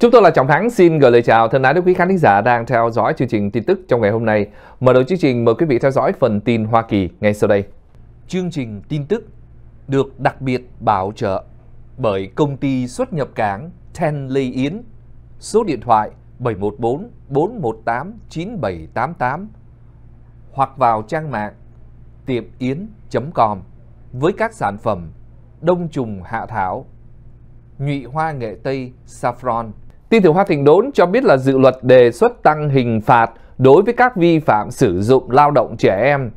Chúng tôi là Trọng Thắng xin gửi lời chào thân ái đến quý khán giả đang theo dõi chương trình tin tức trong ngày hôm nay. Mở đầu chương trình mời quý vị theo dõi phần tin Hoa Kỳ ngay sau đây. Chương trình tin tức được đặc biệt bảo trợ bởi công ty xuất nhập cảng Ten Lê Yến, số điện thoại 714 418 9788 hoặc vào trang mạng tiệm com với các sản phẩm đông trùng hạ thảo, nhụy hoa nghệ Tây saffron, Tin từ Hoa Thịnh Đốn cho biết là dự luật đề xuất tăng hình phạt đối với các vi phạm sử dụng lao động trẻ em.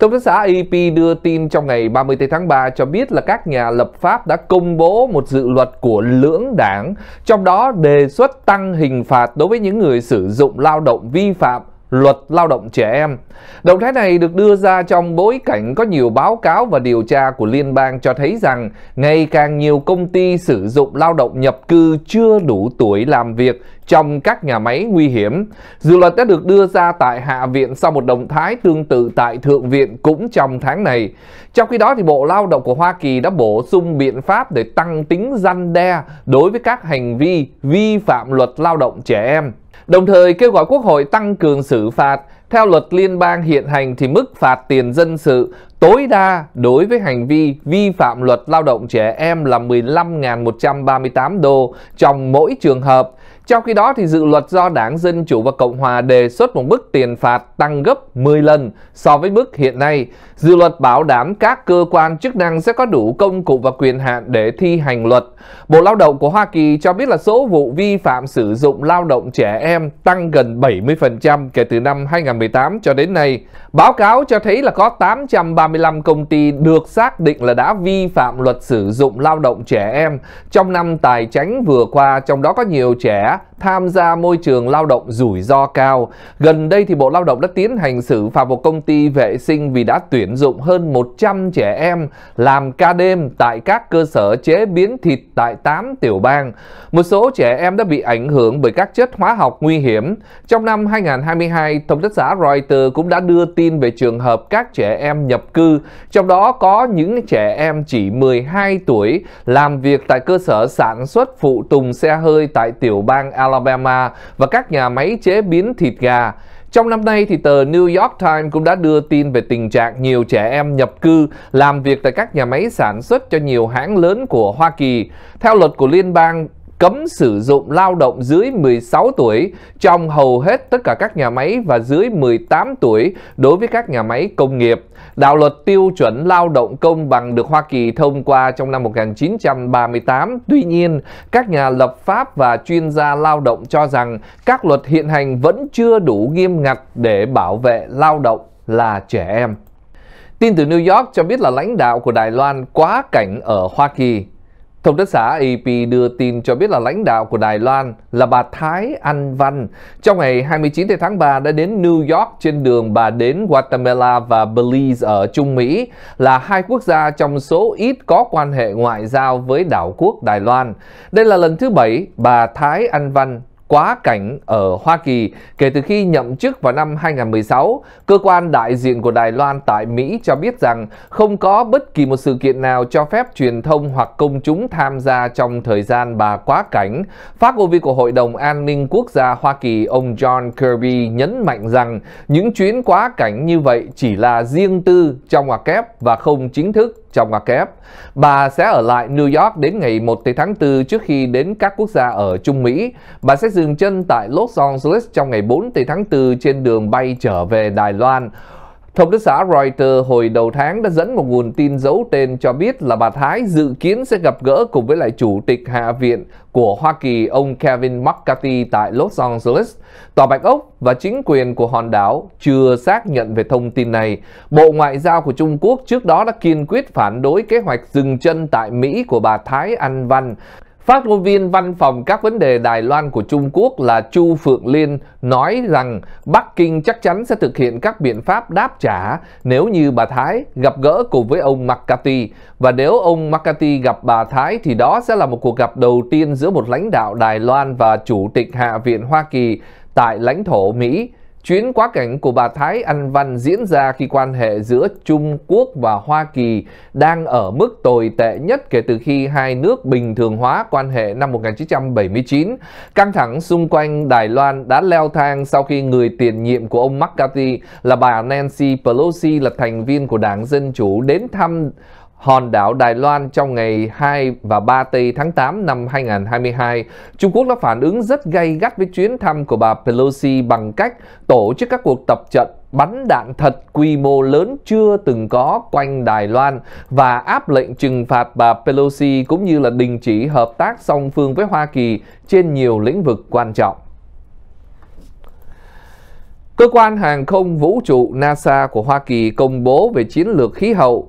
Thông tấn xã AP đưa tin trong ngày 30 tháng 3 cho biết là các nhà lập pháp đã công bố một dự luật của lưỡng đảng, trong đó đề xuất tăng hình phạt đối với những người sử dụng lao động vi phạm luật lao động trẻ em. Động thái này được đưa ra trong bối cảnh có nhiều báo cáo và điều tra của liên bang cho thấy rằng ngày càng nhiều công ty sử dụng lao động nhập cư chưa đủ tuổi làm việc trong các nhà máy nguy hiểm. Dự luật đã được đưa ra tại Hạ viện sau một động thái tương tự tại Thượng viện cũng trong tháng này. Trong khi đó thì Bộ Lao động của Hoa Kỳ đã bổ sung biện pháp để tăng tính răn đe đối với các hành vi vi phạm luật lao động trẻ em đồng thời kêu gọi Quốc hội tăng cường xử phạt. Theo luật liên bang hiện hành thì mức phạt tiền dân sự tối đa đối với hành vi vi phạm luật lao động trẻ em là 15.138 đô trong mỗi trường hợp. Trong khi đó thì dự luật do Đảng Dân Chủ và Cộng Hòa đề xuất một mức tiền phạt tăng gấp 10 lần so với mức hiện nay. Dự luật bảo đảm các cơ quan chức năng sẽ có đủ công cụ và quyền hạn để thi hành luật. Bộ Lao động của Hoa Kỳ cho biết là số vụ vi phạm sử dụng lao động trẻ em tăng gần 70% kể từ năm 2018 cho đến nay. Báo cáo cho thấy là có 830 35 công ty được xác định là đã vi phạm luật sử dụng lao động trẻ em trong năm tài chính vừa qua, trong đó có nhiều trẻ tham gia môi trường lao động rủi ro cao. Gần đây thì Bộ Lao động đã tiến hành xử phạt một công ty vệ sinh vì đã tuyển dụng hơn 100 trẻ em làm ca đêm tại các cơ sở chế biến thịt tại 8 tiểu bang. Một số trẻ em đã bị ảnh hưởng bởi các chất hóa học nguy hiểm. Trong năm 2022, thông tấn xã Reuters cũng đã đưa tin về trường hợp các trẻ em nhập cư, trong đó có những trẻ em chỉ 12 tuổi làm việc tại cơ sở sản xuất phụ tùng xe hơi tại tiểu bang Alabama Alabama và các nhà máy chế biến thịt gà. Trong năm nay thì tờ New York Times cũng đã đưa tin về tình trạng nhiều trẻ em nhập cư làm việc tại các nhà máy sản xuất cho nhiều hãng lớn của Hoa Kỳ. Theo luật của liên bang cấm sử dụng lao động dưới 16 tuổi trong hầu hết tất cả các nhà máy và dưới 18 tuổi đối với các nhà máy công nghiệp. Đạo luật tiêu chuẩn lao động công bằng được Hoa Kỳ thông qua trong năm 1938. Tuy nhiên, các nhà lập pháp và chuyên gia lao động cho rằng các luật hiện hành vẫn chưa đủ nghiêm ngặt để bảo vệ lao động là trẻ em. Tin từ New York cho biết là lãnh đạo của Đài Loan quá cảnh ở Hoa Kỳ Thông tấn xã AP đưa tin cho biết là lãnh đạo của Đài Loan là bà Thái Anh Văn trong ngày 29 tháng 3 đã đến New York trên đường bà đến Guatemala và Belize ở Trung Mỹ là hai quốc gia trong số ít có quan hệ ngoại giao với đảo quốc Đài Loan. Đây là lần thứ bảy bà Thái Anh Văn quá cảnh ở Hoa Kỳ kể từ khi nhậm chức vào năm 2016. Cơ quan đại diện của Đài Loan tại Mỹ cho biết rằng không có bất kỳ một sự kiện nào cho phép truyền thông hoặc công chúng tham gia trong thời gian bà quá cảnh. Phát ngôn viên của Hội đồng An ninh Quốc gia Hoa Kỳ ông John Kirby nhấn mạnh rằng những chuyến quá cảnh như vậy chỉ là riêng tư trong ngoặc kép và không chính thức trong ngoặc kép. Bà sẽ ở lại New York đến ngày 1 tháng 4 trước khi đến các quốc gia ở Trung Mỹ. Bà sẽ dừng chân tại Los Angeles trong ngày 4 tháng 4 trên đường bay trở về Đài Loan. Thông tấn xã Reuters hồi đầu tháng đã dẫn một nguồn tin giấu tên cho biết là bà Thái dự kiến sẽ gặp gỡ cùng với lại Chủ tịch Hạ viện của Hoa Kỳ ông Kevin McCarthy tại Los Angeles. Tòa Bạch Ốc và chính quyền của hòn đảo chưa xác nhận về thông tin này. Bộ Ngoại giao của Trung Quốc trước đó đã kiên quyết phản đối kế hoạch dừng chân tại Mỹ của bà Thái Anh Văn. Phát ngôn viên văn phòng các vấn đề Đài Loan của Trung Quốc là Chu Phượng Liên nói rằng Bắc Kinh chắc chắn sẽ thực hiện các biện pháp đáp trả nếu như bà Thái gặp gỡ cùng với ông McCarthy và nếu ông McCarthy gặp bà Thái thì đó sẽ là một cuộc gặp đầu tiên giữa một lãnh đạo Đài Loan và chủ tịch Hạ viện Hoa Kỳ tại lãnh thổ Mỹ Chuyến quá cảnh của bà Thái Anh Văn diễn ra khi quan hệ giữa Trung Quốc và Hoa Kỳ đang ở mức tồi tệ nhất kể từ khi hai nước bình thường hóa quan hệ năm 1979. Căng thẳng xung quanh Đài Loan đã leo thang sau khi người tiền nhiệm của ông McCarthy là bà Nancy Pelosi là thành viên của Đảng Dân Chủ đến thăm hòn đảo Đài Loan trong ngày 2 và 3 tây tháng 8 năm 2022, Trung Quốc đã phản ứng rất gay gắt với chuyến thăm của bà Pelosi bằng cách tổ chức các cuộc tập trận bắn đạn thật quy mô lớn chưa từng có quanh Đài Loan và áp lệnh trừng phạt bà Pelosi cũng như là đình chỉ hợp tác song phương với Hoa Kỳ trên nhiều lĩnh vực quan trọng. Cơ quan hàng không vũ trụ NASA của Hoa Kỳ công bố về chiến lược khí hậu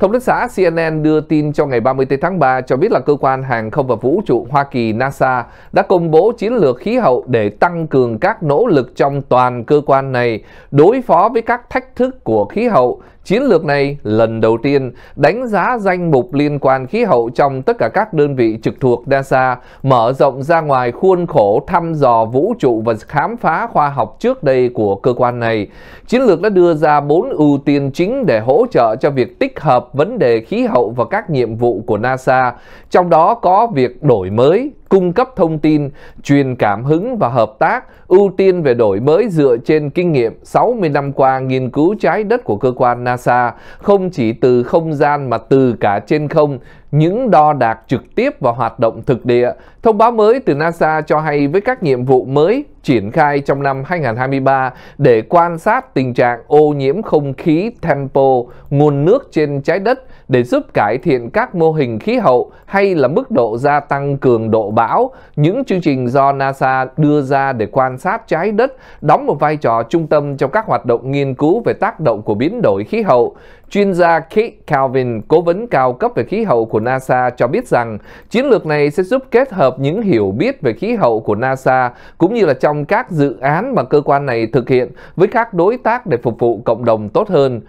Thông tấn xã CNN đưa tin cho ngày 30 tháng 3 cho biết là cơ quan hàng không và vũ trụ Hoa Kỳ NASA đã công bố chiến lược khí hậu để tăng cường các nỗ lực trong toàn cơ quan này đối phó với các thách thức của khí hậu Chiến lược này lần đầu tiên đánh giá danh mục liên quan khí hậu trong tất cả các đơn vị trực thuộc NASA, mở rộng ra ngoài khuôn khổ thăm dò vũ trụ và khám phá khoa học trước đây của cơ quan này. Chiến lược đã đưa ra 4 ưu tiên chính để hỗ trợ cho việc tích hợp vấn đề khí hậu và các nhiệm vụ của NASA, trong đó có việc đổi mới, cung cấp thông tin, truyền cảm hứng và hợp tác, ưu tiên về đổi mới dựa trên kinh nghiệm 60 năm qua nghiên cứu trái đất của cơ quan NASA, không chỉ từ không gian mà từ cả trên không, những đo đạc trực tiếp và hoạt động thực địa. Thông báo mới từ NASA cho hay với các nhiệm vụ mới triển khai trong năm 2023 để quan sát tình trạng ô nhiễm không khí, tempo, nguồn nước trên trái đất, để giúp cải thiện các mô hình khí hậu hay là mức độ gia tăng cường độ bão. Những chương trình do NASA đưa ra để quan sát trái đất đóng một vai trò trung tâm trong các hoạt động nghiên cứu về tác động của biến đổi khí hậu. Chuyên gia Kate Calvin, cố vấn cao cấp về khí hậu của NASA cho biết rằng chiến lược này sẽ giúp kết hợp những hiểu biết về khí hậu của NASA cũng như là trong các dự án mà cơ quan này thực hiện với các đối tác để phục vụ cộng đồng tốt hơn.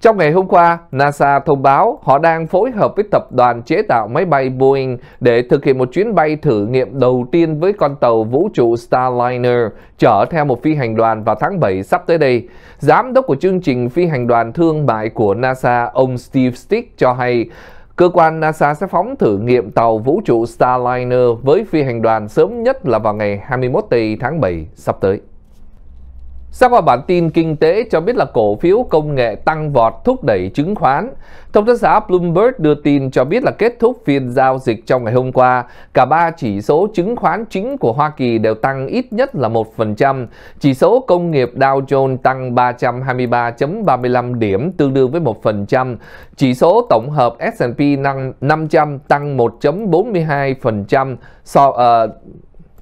Trong ngày hôm qua, NASA thông báo họ đang phối hợp với tập đoàn chế tạo máy bay Boeing để thực hiện một chuyến bay thử nghiệm đầu tiên với con tàu vũ trụ Starliner chở theo một phi hành đoàn vào tháng 7 sắp tới đây. Giám đốc của chương trình phi hành đoàn thương mại của NASA, ông Steve Stick cho hay Cơ quan NASA sẽ phóng thử nghiệm tàu vũ trụ Starliner với phi hành đoàn sớm nhất là vào ngày 21 tây tháng 7 sắp tới. Sau qua bản tin kinh tế cho biết là cổ phiếu công nghệ tăng vọt thúc đẩy chứng khoán. Thông tấn xã Bloomberg đưa tin cho biết là kết thúc phiên giao dịch trong ngày hôm qua, cả ba chỉ số chứng khoán chính của Hoa Kỳ đều tăng ít nhất là 1%. Chỉ số công nghiệp Dow Jones tăng 323.35 điểm tương đương với 1%. Chỉ số tổng hợp S&P 500 tăng 1.42% so uh,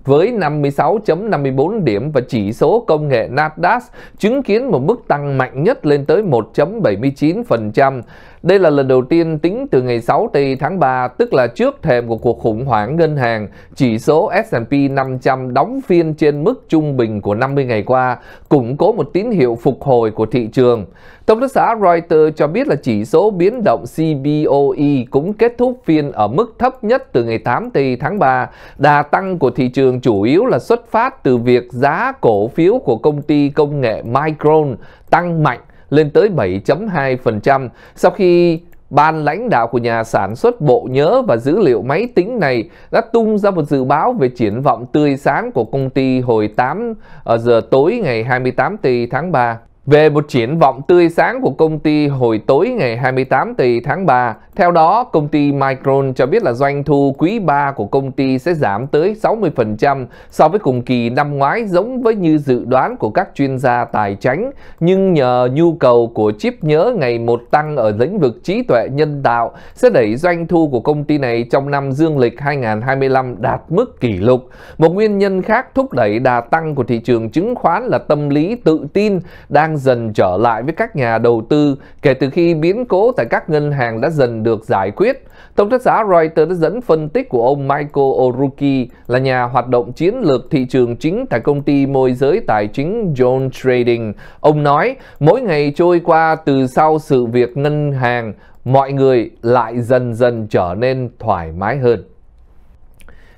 với 56.54 điểm và chỉ số công nghệ Nasdaq chứng kiến một mức tăng mạnh nhất lên tới 1.79%. Đây là lần đầu tiên tính từ ngày 6 tây tháng 3, tức là trước thềm của cuộc khủng hoảng ngân hàng, chỉ số S&P 500 đóng phiên trên mức trung bình của 50 ngày qua, củng cố một tín hiệu phục hồi của thị trường. Tổng đốc xã Reuters cho biết là chỉ số biến động CBOE cũng kết thúc phiên ở mức thấp nhất từ ngày 8 tây tháng 3. Đà tăng của thị trường chủ yếu là xuất phát từ việc giá cổ phiếu của công ty công nghệ Micron tăng mạnh lên tới 7.2% sau khi Ban lãnh đạo của nhà sản xuất bộ nhớ và dữ liệu máy tính này đã tung ra một dự báo về triển vọng tươi sáng của công ty hồi 8 ờ, giờ tối ngày 28 tháng 3. Về một triển vọng tươi sáng của công ty hồi tối ngày 28 tỷ tháng 3, theo đó công ty Micron cho biết là doanh thu quý 3 của công ty sẽ giảm tới 60% so với cùng kỳ năm ngoái giống với như dự đoán của các chuyên gia tài chính, nhưng nhờ nhu cầu của chip nhớ ngày một tăng ở lĩnh vực trí tuệ nhân tạo sẽ đẩy doanh thu của công ty này trong năm dương lịch 2025 đạt mức kỷ lục. Một nguyên nhân khác thúc đẩy đà tăng của thị trường chứng khoán là tâm lý tự tin đang đang dần trở lại với các nhà đầu tư kể từ khi biến cố tại các ngân hàng đã dần được giải quyết. Thông tấn xã Reuters đã dẫn phân tích của ông Michael Oruki là nhà hoạt động chiến lược thị trường chính tại công ty môi giới tài chính John Trading. Ông nói, mỗi ngày trôi qua từ sau sự việc ngân hàng, mọi người lại dần dần trở nên thoải mái hơn.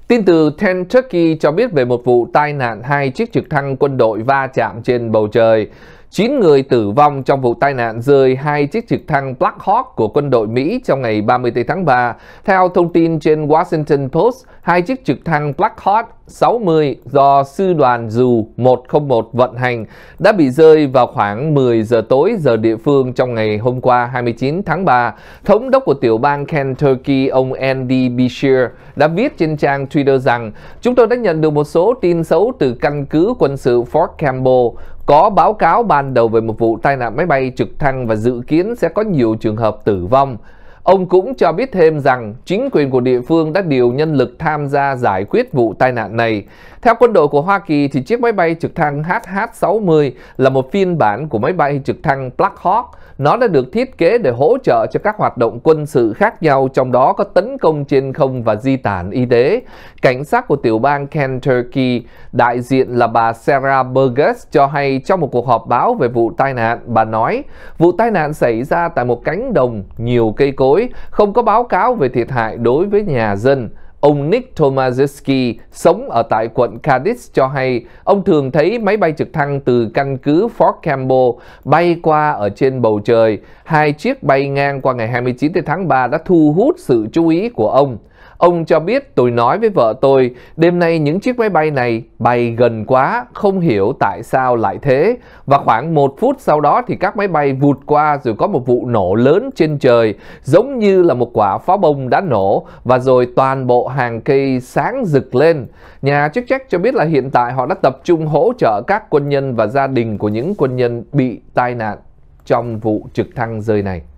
Tin từ Kentucky cho biết về một vụ tai nạn hai chiếc trực thăng quân đội va chạm trên bầu trời. 9 người tử vong trong vụ tai nạn rơi hai chiếc trực thăng Black Hawk của quân đội Mỹ trong ngày 30 tháng 3. Theo thông tin trên Washington Post, hai chiếc trực thăng Black Hawk 60 do sư đoàn dù 101 vận hành đã bị rơi vào khoảng 10 giờ tối giờ địa phương trong ngày hôm qua 29 tháng 3. Thống đốc của tiểu bang Kentucky ông Andy Beshear đã viết trên trang Twitter rằng Chúng tôi đã nhận được một số tin xấu từ căn cứ quân sự Fort Campbell có báo cáo ban đầu về một vụ tai nạn máy bay trực thăng và dự kiến sẽ có nhiều trường hợp tử vong Ông cũng cho biết thêm rằng chính quyền của địa phương đã điều nhân lực tham gia giải quyết vụ tai nạn này. Theo quân đội của Hoa Kỳ thì chiếc máy bay trực thăng HH-60 là một phiên bản của máy bay trực thăng Black Hawk. Nó đã được thiết kế để hỗ trợ cho các hoạt động quân sự khác nhau trong đó có tấn công trên không và di tản y tế. Cảnh sát của tiểu bang Kentucky, đại diện là bà Sarah Burgess cho hay trong một cuộc họp báo về vụ tai nạn, bà nói vụ tai nạn xảy ra tại một cánh đồng nhiều cây cối lỗi, không có báo cáo về thiệt hại đối với nhà dân. Ông Nick Tomaszewski sống ở tại quận Cadiz cho hay ông thường thấy máy bay trực thăng từ căn cứ Fort Campbell bay qua ở trên bầu trời. Hai chiếc bay ngang qua ngày 29 tháng 3 đã thu hút sự chú ý của ông. Ông cho biết tôi nói với vợ tôi, đêm nay những chiếc máy bay này bay gần quá, không hiểu tại sao lại thế. Và khoảng một phút sau đó thì các máy bay vụt qua rồi có một vụ nổ lớn trên trời, giống như là một quả pháo bông đã nổ và rồi toàn bộ hàng cây sáng rực lên. Nhà chức trách cho biết là hiện tại họ đã tập trung hỗ trợ các quân nhân và gia đình của những quân nhân bị tai nạn trong vụ trực thăng rơi này.